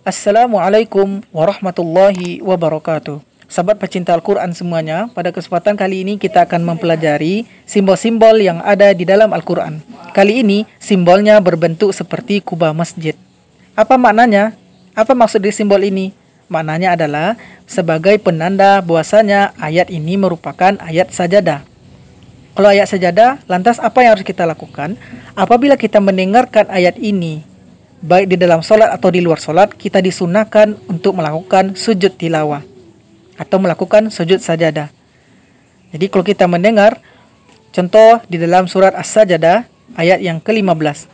Assalamualaikum warahmatullahi wabarakatuh. Sahabat pecinta Al-Quran semuanya, pada kesempatan kali ini kita akan mempelajari simbol-simbol yang ada di dalam Al-Quran. Kali ini simbolnya berbentuk seperti kubah masjid. Apa maknanya? Apa maksud dari simbol ini? Maknanya adalah sebagai penanda bahwasanya ayat ini merupakan ayat sajadah. Kalau ayat sajadah, lantas apa yang harus kita lakukan? Apabila kita mendengarkan ayat ini, baik di dalam solat atau di luar solat, kita disunahkan untuk melakukan sujud tilawah atau melakukan sujud sajadah. Jadi kalau kita mendengar contoh di dalam surat as sajadah ayat yang ke-15.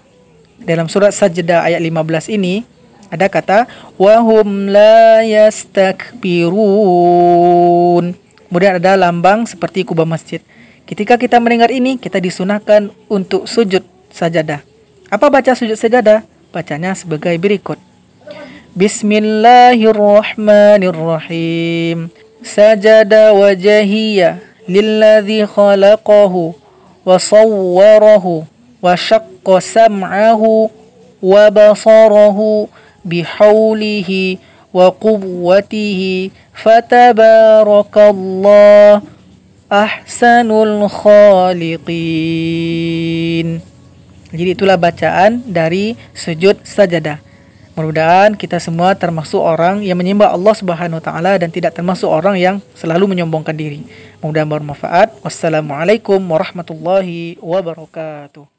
Dalam surat sajadah ayat 15 ini ada kata wahum la yastakbirun. Kemudian ada lambang seperti kubah masjid. Ketika kita mendengar ini, kita disunahkan untuk sujud sajadah. Apa baca sujud sajadah? bacanya sebagai berikut Bismillahirrahmanirrahim Sajada wajahiyya lilladhi khalaqahu wa sawwarahu wa syaqqa sam'ahu wa basarahu bihaulihi wa quwwatihi fatabarakallah ahsanul khaliqin Jadi itulah bacaan dari sujud sajadah. Mudah-mudahan kita semua termasuk orang yang menyembah Allah Subhanahu wa taala dan tidak termasuk orang yang selalu menyombongkan diri. Mudah-mudahan bermanfaat. Wassalamualaikum warahmatullahi wabarakatuh.